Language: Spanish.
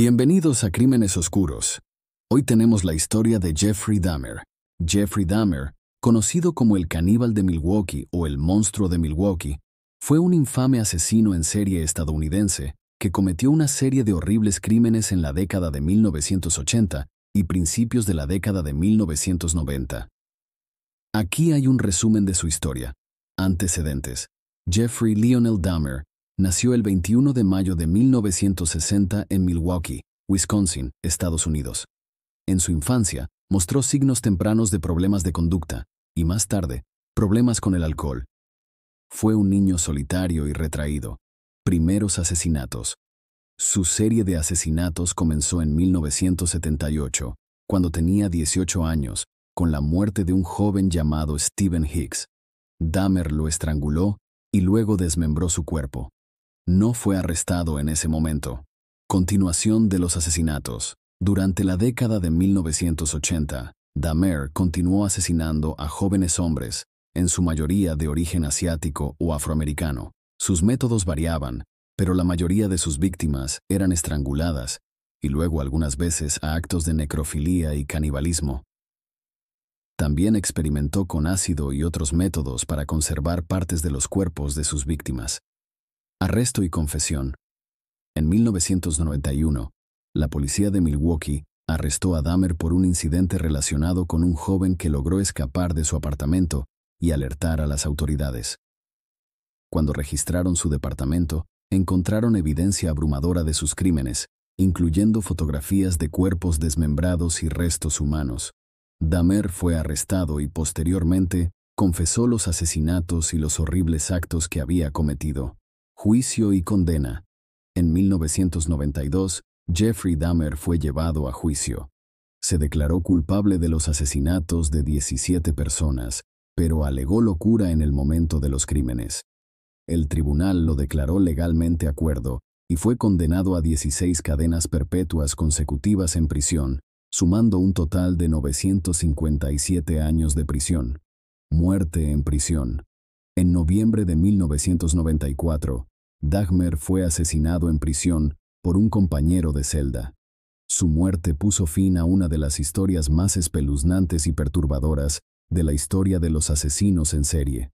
Bienvenidos a Crímenes Oscuros. Hoy tenemos la historia de Jeffrey Dahmer. Jeffrey Dahmer, conocido como el caníbal de Milwaukee o el monstruo de Milwaukee, fue un infame asesino en serie estadounidense que cometió una serie de horribles crímenes en la década de 1980 y principios de la década de 1990. Aquí hay un resumen de su historia. Antecedentes. Jeffrey Lionel Dahmer nació el 21 de mayo de 1960 en Milwaukee, Wisconsin, Estados Unidos. En su infancia, mostró signos tempranos de problemas de conducta, y más tarde, problemas con el alcohol. Fue un niño solitario y retraído. Primeros asesinatos. Su serie de asesinatos comenzó en 1978, cuando tenía 18 años, con la muerte de un joven llamado Stephen Hicks. Dahmer lo estranguló y luego desmembró su cuerpo no fue arrestado en ese momento. Continuación de los asesinatos. Durante la década de 1980, Damer continuó asesinando a jóvenes hombres, en su mayoría de origen asiático o afroamericano. Sus métodos variaban, pero la mayoría de sus víctimas eran estranguladas, y luego algunas veces a actos de necrofilía y canibalismo. También experimentó con ácido y otros métodos para conservar partes de los cuerpos de sus víctimas. Arresto y confesión. En 1991, la policía de Milwaukee arrestó a Dahmer por un incidente relacionado con un joven que logró escapar de su apartamento y alertar a las autoridades. Cuando registraron su departamento, encontraron evidencia abrumadora de sus crímenes, incluyendo fotografías de cuerpos desmembrados y restos humanos. Dahmer fue arrestado y posteriormente confesó los asesinatos y los horribles actos que había cometido. Juicio y condena. En 1992, Jeffrey Dahmer fue llevado a juicio. Se declaró culpable de los asesinatos de 17 personas, pero alegó locura en el momento de los crímenes. El tribunal lo declaró legalmente acuerdo y fue condenado a 16 cadenas perpetuas consecutivas en prisión, sumando un total de 957 años de prisión. Muerte en prisión. En noviembre de 1994, Dagmer fue asesinado en prisión por un compañero de celda. Su muerte puso fin a una de las historias más espeluznantes y perturbadoras de la historia de los asesinos en serie.